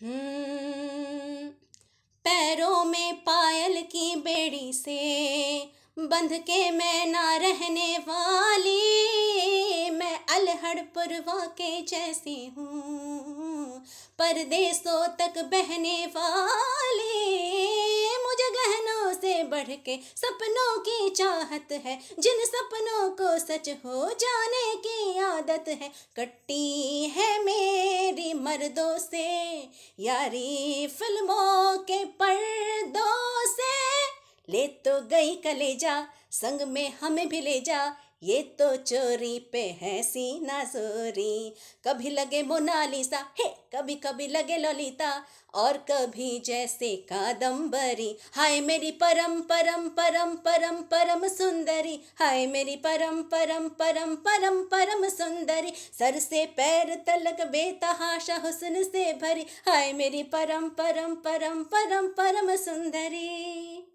हम्म, पैरों में पायल की बेड़ी से बंध के मैं ना रहने वाली मैं अलहड़ पुरवा के जैसी हूँ परदेसों तक बहने वाली मुझे गहनों से बढ़ के सपनों की चाहत है जिन सपनों को सच हो जाने की आदत है कट्टी है मेरी मर्दों से यारी फिल्मों के पर ले तो गई कलेजा संग में हमें भी ले जा ये तो चोरी पे है सीना जोरी कभी लगे मोनालिसा हे कभी कभी लगे ललिता और कभी जैसे कादम्बरी हाय मेरी परम परम परम परम परम सुंदरी हाय मेरी परम परम परम परम परम सुंदरी सर से पैर तलक बेतहाशा हुसन से भरी हाय मेरी परम परम परम परम परम सुंदरी